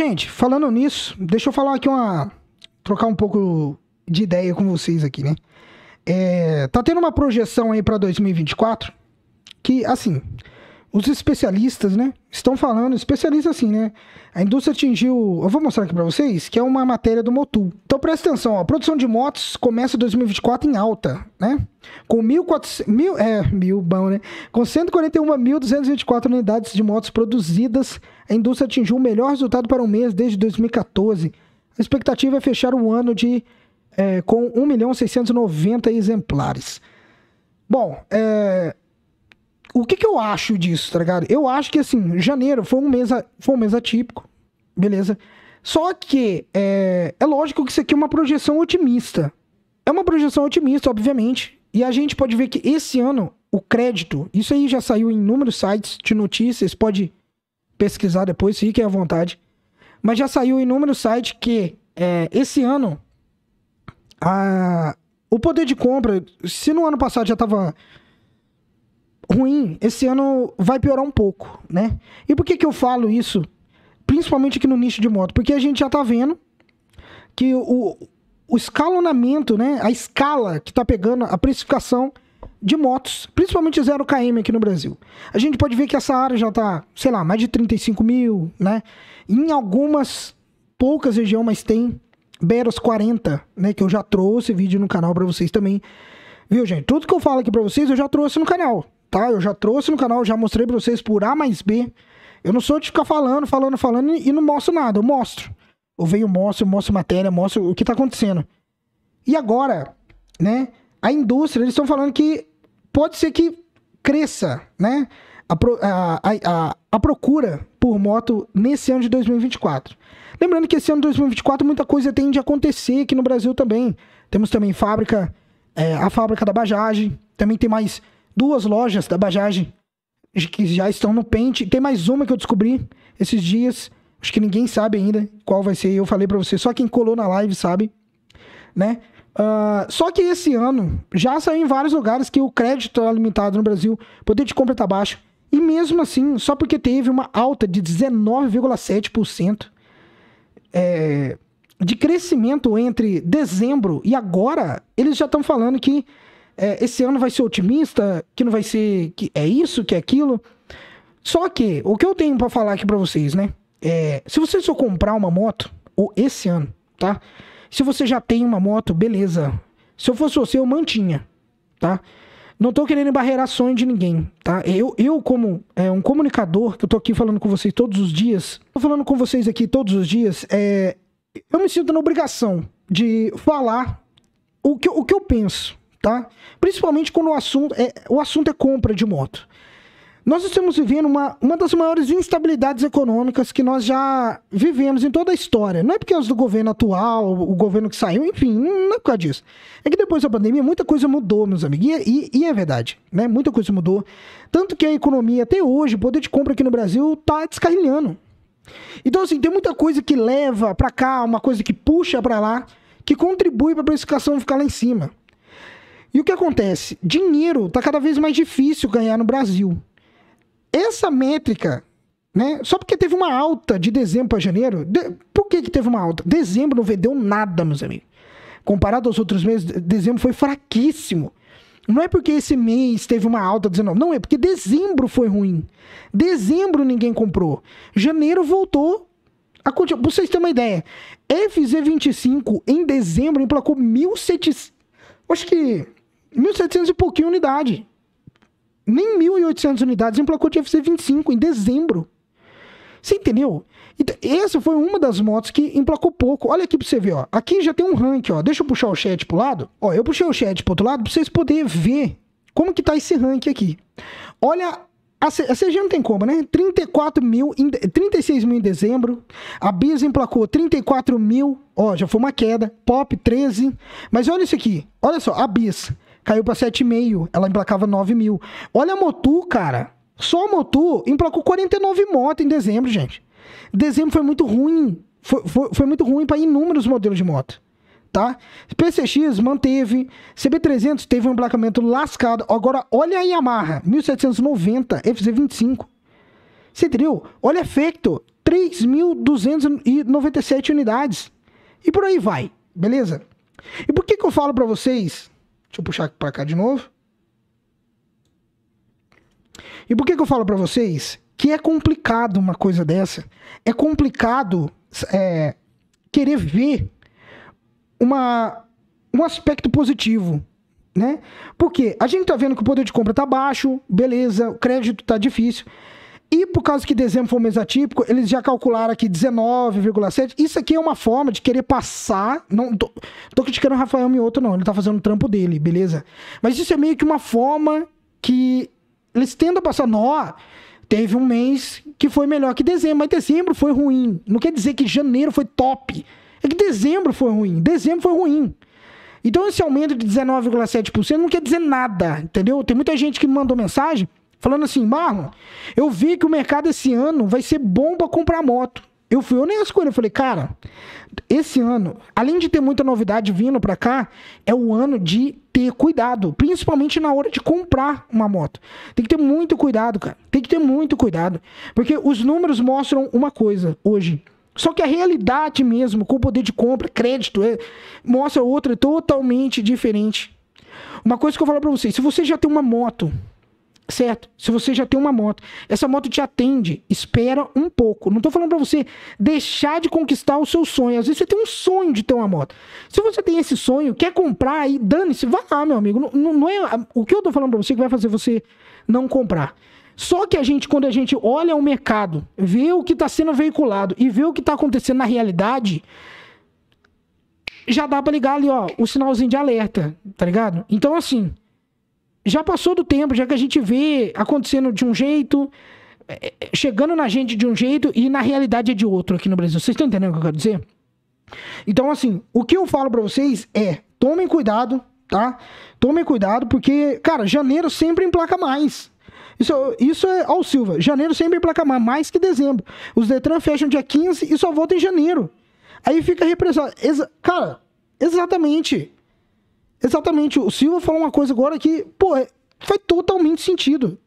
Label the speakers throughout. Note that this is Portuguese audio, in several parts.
Speaker 1: Gente, falando nisso, deixa eu falar aqui uma. trocar um pouco de ideia com vocês aqui, né? É, tá tendo uma projeção aí para 2024 que, assim, os especialistas, né, estão falando, especialistas assim, né? A indústria atingiu, eu vou mostrar aqui para vocês, que é uma matéria do Motul. Então presta atenção, ó, a produção de motos começa 2024 em alta, né? Com 1.400, mil, é, mil bom, né? Com 141.224 unidades de motos produzidas, a indústria atingiu o melhor resultado para um mês desde 2014. A expectativa é fechar o ano de é, com 1 milhão exemplares. Bom, é, o que, que eu acho disso, tá ligado? Eu acho que, assim, janeiro foi um mês, foi um mês atípico, beleza? Só que é, é lógico que isso aqui é uma projeção otimista. É uma projeção otimista, obviamente. E a gente pode ver que esse ano, o crédito, isso aí já saiu em inúmeros sites de notícias, pode pesquisar depois, fiquem à vontade. Mas já saiu em inúmeros sites que é, esse ano a, o poder de compra, se no ano passado já estava ruim, esse ano vai piorar um pouco, né? E por que, que eu falo isso? Principalmente aqui no nicho de moto. Porque a gente já tá vendo que o, o escalonamento, né? A escala que tá pegando a precificação de motos, principalmente 0km aqui no Brasil. A gente pode ver que essa área já tá, sei lá, mais de 35 mil, né? Em algumas poucas regiões, mas tem Beros 40, né? Que eu já trouxe vídeo no canal para vocês também. Viu, gente? Tudo que eu falo aqui pra vocês, eu já trouxe no canal tá? Eu já trouxe no canal, já mostrei pra vocês por A mais B. Eu não sou de ficar falando, falando, falando e não mostro nada. Eu mostro. Eu venho, mostro, mostro matéria, mostro o que tá acontecendo. E agora, né? A indústria, eles estão falando que pode ser que cresça, né? A, pro, a, a, a, procura por moto nesse ano de 2024. Lembrando que esse ano de 2024 muita coisa tende a acontecer aqui no Brasil também. Temos também fábrica, é, a fábrica da Bajaj, também tem mais duas lojas da Bajaj que já estão no pente. Tem mais uma que eu descobri esses dias. Acho que ninguém sabe ainda qual vai ser. Eu falei para você, só quem colou na live sabe, né? Uh, só que esse ano já saiu em vários lugares que o crédito é limitado no Brasil, poder de compra está baixo. E mesmo assim, só porque teve uma alta de 19,7% é, de crescimento entre dezembro e agora, eles já estão falando que é, esse ano vai ser otimista, que não vai ser. que é isso, que é aquilo. Só que, o que eu tenho para falar aqui para vocês, né? É, se você só comprar uma moto, ou esse ano, tá? Se você já tem uma moto, beleza. Se eu fosse você, eu mantinha, tá? Não tô querendo barreirar sonho de ninguém, tá? Eu, eu como é, um comunicador, que eu tô aqui falando com vocês todos os dias, tô falando com vocês aqui todos os dias, é, eu me sinto na obrigação de falar o que, o que eu penso, tá? Principalmente quando o assunto é, o assunto é compra de moto. Nós estamos vivendo uma, uma das maiores instabilidades econômicas que nós já vivemos em toda a história. Não é porque é do governo atual, o governo que saiu, enfim, não é por causa disso. É que depois da pandemia muita coisa mudou, meus amigos. E, é, e, e é verdade, né? Muita coisa mudou. Tanto que a economia até hoje, o poder de compra aqui no Brasil tá descarrilhando. Então, assim, tem muita coisa que leva para cá, uma coisa que puxa para lá, que contribui para a precificação ficar lá em cima. E o que acontece? Dinheiro está cada vez mais difícil ganhar no Brasil. Essa métrica, né? Só porque teve uma alta de dezembro para janeiro. De... Por que, que teve uma alta? Dezembro não vendeu nada, meus amigos. Comparado aos outros meses, dezembro foi fraquíssimo. Não é porque esse mês teve uma alta 19, não, é porque dezembro foi ruim. Dezembro ninguém comprou. Janeiro voltou a Pra vocês terem uma ideia, FZ25 em dezembro emplacou 1.700. Acho que 1.700 e pouquinho unidade. Nem 1.800 unidades emplacou de FC 25 em dezembro. Você entendeu? Então, essa foi uma das motos que emplacou pouco. Olha aqui pra você ver, ó. Aqui já tem um ranking, ó. Deixa eu puxar o chat pro lado. Ó, eu puxei o chat pro outro lado pra vocês poderem ver como que tá esse ranking aqui. Olha a, C a CG não tem como, né? 34 mil, em, 36 mil em dezembro. A Bis emplacou 34 mil. Ó, já foi uma queda. Pop 13. Mas olha isso aqui. Olha só, a Bis caiu pra 7,5. Ela emplacava 9 mil. Olha a Motu, cara. Só a Motu emplacou 49 motos em dezembro, gente. Dezembro foi muito ruim. Foi, foi, foi muito ruim para inúmeros modelos de moto. Tá? PCX manteve. CB300 teve um emplacamento lascado. Agora, olha a Yamaha. 1790 FZ25. Você entendeu? Olha a Fecto. 3.297 unidades. E por aí vai. Beleza? E por que, que eu falo para vocês Deixa eu puxar para cá de novo. E por que, que eu falo para vocês que é complicado uma coisa dessa? É complicado é, querer ver uma, um aspecto positivo, né? Porque a gente tá vendo que o poder de compra tá baixo, beleza, o crédito tá difícil. E por causa que dezembro foi um mês atípico, eles já calcularam aqui 19,7. Isso aqui é uma forma de querer passar. Não tô, tô criticando o Rafael Mioto, não. Ele tá fazendo o trampo dele, beleza? Mas isso é meio que uma forma que eles tentam passar. Nó, teve um mês que foi melhor que dezembro, mas dezembro foi ruim. Não quer dizer que janeiro foi top. É que dezembro foi ruim. Dezembro foi ruim. Então esse aumento de 19,7% não quer dizer nada, entendeu? Tem muita gente que me mandou mensagem falando assim: Marlon, eu vi que o mercado esse ano vai ser bom para comprar moto. Eu fui eu nem escolhi, eu falei, cara, esse ano, além de ter muita novidade vindo para cá, é o ano de ter cuidado, principalmente na hora de comprar uma moto. Tem que ter muito cuidado, cara. Tem que ter muito cuidado, porque os números mostram uma coisa hoje. Só que a realidade mesmo, com o poder de compra, crédito, é, mostra outra totalmente diferente. Uma coisa que eu falo para vocês, se você já tem uma moto, Certo? Se você já tem uma moto, essa moto te atende, espera um pouco. Não estou falando para você deixar de conquistar o seu sonho. Às vezes você tem um sonho de ter uma moto. Se você tem esse sonho, quer comprar aí, dane-se, vá lá, meu amigo. Não, não é o que eu estou falando para você que vai fazer você não comprar. Só que a gente, quando a gente olha o mercado, vê o que está sendo veiculado e vê o que está acontecendo na realidade, já dá para ligar ali, ó, o sinalzinho de alerta, tá ligado? Então, assim, já passou do tempo, já que a gente vê acontecendo de um jeito, é, é, chegando na gente de um jeito e na realidade é de outro aqui no Brasil. Vocês estão entendendo o que eu quero dizer? Então, assim, o que eu falo para vocês é: tomem cuidado, tá? Tomem cuidado, porque, cara, janeiro sempre emplaca mais. Isso, isso é ao Silva. Janeiro sempre emplaca mais, mais que dezembro. Os Detran fecham dia 15 e só voltam em janeiro. Aí fica represado. Exa cara, exatamente. Exatamente. O Silva falou uma coisa agora que, pô, é, faz totalmente sentido.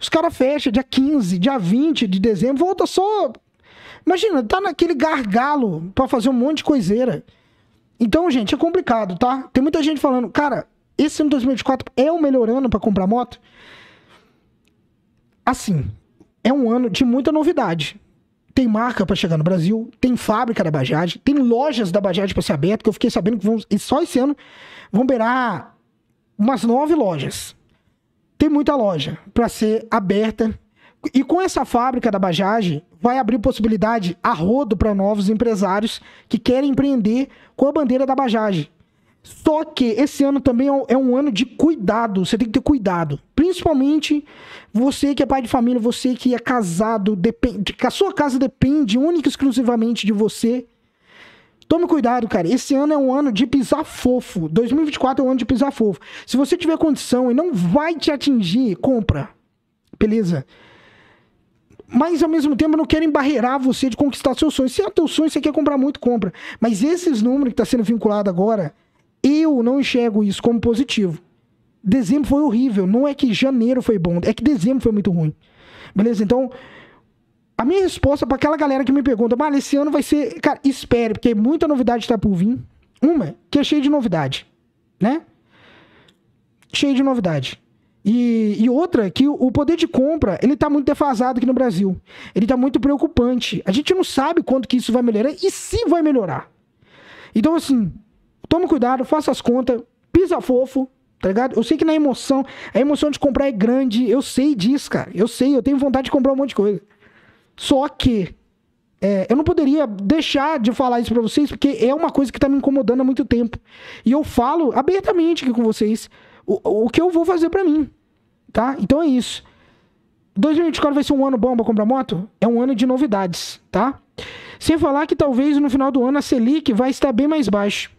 Speaker 1: Os caras fecham dia 15, dia 20 de dezembro, volta só. Imagina, tá naquele gargalo para fazer um monte de coiseira. Então, gente, é complicado, tá? Tem muita gente falando, cara, esse ano 2024 é o melhor ano para comprar moto? Assim, é um ano de muita novidade tem marca para chegar no Brasil, tem fábrica da Bajaj, tem lojas da Bajaj para ser aberta, que eu fiquei sabendo que vão, só esse ano vão beirar umas nove lojas. Tem muita loja para ser aberta. E com essa fábrica da Bajaj, vai abrir possibilidade a rodo para novos empresários que querem empreender com a bandeira da Bajaj. Só que esse ano também é, é um ano de cuidado, você tem que ter cuidado. Principalmente você que é pai de família, você que é casado, depende, a sua casa depende única e exclusivamente de você. Tome cuidado, cara. Esse ano é um ano de pisar fofo. 2024 é um ano de pisar fofo. Se você tiver condição e não vai te atingir, compra. Beleza? mas ao mesmo tempo não quero embarreirar você de conquistar seus sonhos. Se é teu sonho, você quer comprar muito, compra. Mas esses números que está sendo vinculado agora eu não enxergo isso como positivo. Dezembro foi horrível. Não é que janeiro foi bom, é que dezembro foi muito ruim. Beleza? Então, a minha resposta para aquela galera que me pergunta, mas esse ano vai ser. Cara, espere, porque muita novidade está por vir. Uma, que é cheia de novidade, né? Cheia de novidade. E, e, outra, que o poder de compra, ele tá muito defasado aqui no Brasil. Ele tá muito preocupante. A gente não sabe quanto que isso vai melhorar e se vai melhorar. Então, assim, Toma cuidado, faça as contas, pisa fofo, tá ligado? Eu sei que na é emoção, a emoção de comprar é grande, eu sei disso, cara. Eu sei, eu tenho vontade de comprar um monte de coisa. Só que é, eu não poderia deixar de falar isso para vocês, porque é uma coisa que tá me incomodando há muito tempo. E eu falo abertamente aqui com vocês o, o que eu vou fazer para mim, tá? Então é isso. 2024 vai ser um ano bom pra comprar moto? É um ano de novidades, tá? Sem falar que talvez no final do ano a Selic vai estar bem mais baixo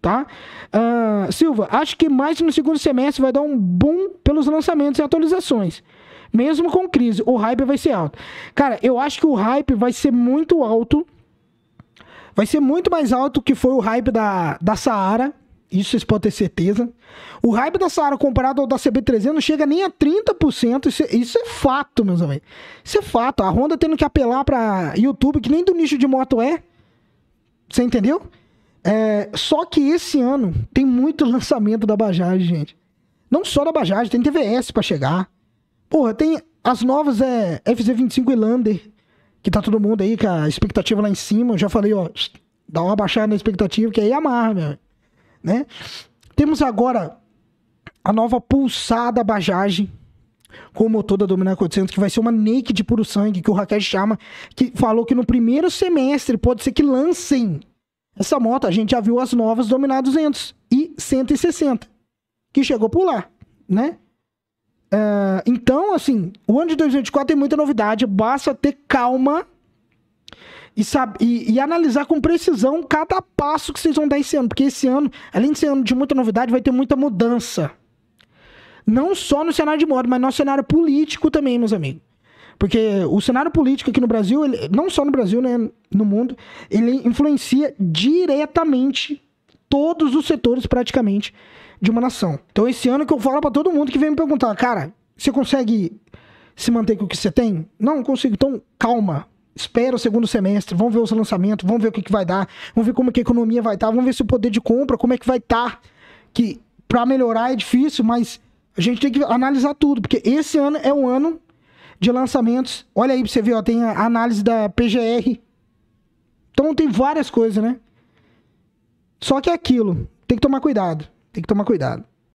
Speaker 1: tá? Uh, Silva, acho que mais no segundo semestre vai dar um boom pelos lançamentos e atualizações. Mesmo com crise, o hype vai ser alto. Cara, eu acho que o hype vai ser muito alto. Vai ser muito mais alto que foi o hype da, da Saara. Isso vocês podem ter certeza. O hype da Saara comparado ao da CB300 não chega nem a 30%. Isso, é, isso é fato, meus amigos. Isso é fato. A Honda tendo que apelar para YouTube, que nem do nicho de moto é. Você entendeu? É, só que esse ano tem muito lançamento da Bajaj, gente. Não só da Bajaj, tem TVS para chegar. Porra, tem as novas é, FZ25 e Lander, que tá todo mundo aí com a expectativa lá em cima. Eu já falei, ó, dá uma baixada na expectativa, que aí é amarra, meu. Né? Temos agora a nova pulsada Bajaj com o motor da Dominar 400, que vai ser uma naked puro sangue, que o Raquel chama, que falou que no primeiro semestre pode ser que lancem essa moto a gente já viu as novas Dominar 200 e 160, que chegou por lá, né? Uh, então, assim, o ano de 2024 tem muita novidade, basta ter calma e, sabe, e, e, analisar com precisão cada passo que vocês vão dar esse ano, porque esse ano, além de ser ano de muita novidade, vai ter muita mudança. Não só no cenário de moda, mas no cenário político também, meus amigos. Porque o cenário político aqui no Brasil, ele, não só no Brasil, né, no mundo, ele influencia diretamente todos os setores praticamente de uma nação. Então esse ano que eu falo para todo mundo que vem me perguntar, cara, você consegue se manter com o que você tem? Não, consigo. Então calma, espera o segundo semestre, vamos ver os lançamentos, vamos ver o que, que vai dar, vamos ver como que a economia vai estar, tá, vamos ver se o poder de compra, como é que vai estar. Tá, que para melhorar é difícil, mas a gente tem que analisar tudo, porque esse ano é um ano de lançamentos. Olha aí pra você ver, ó, tem a análise da PGR. Então tem várias coisas, né? Só que é aquilo. Tem que tomar cuidado. Tem que tomar cuidado.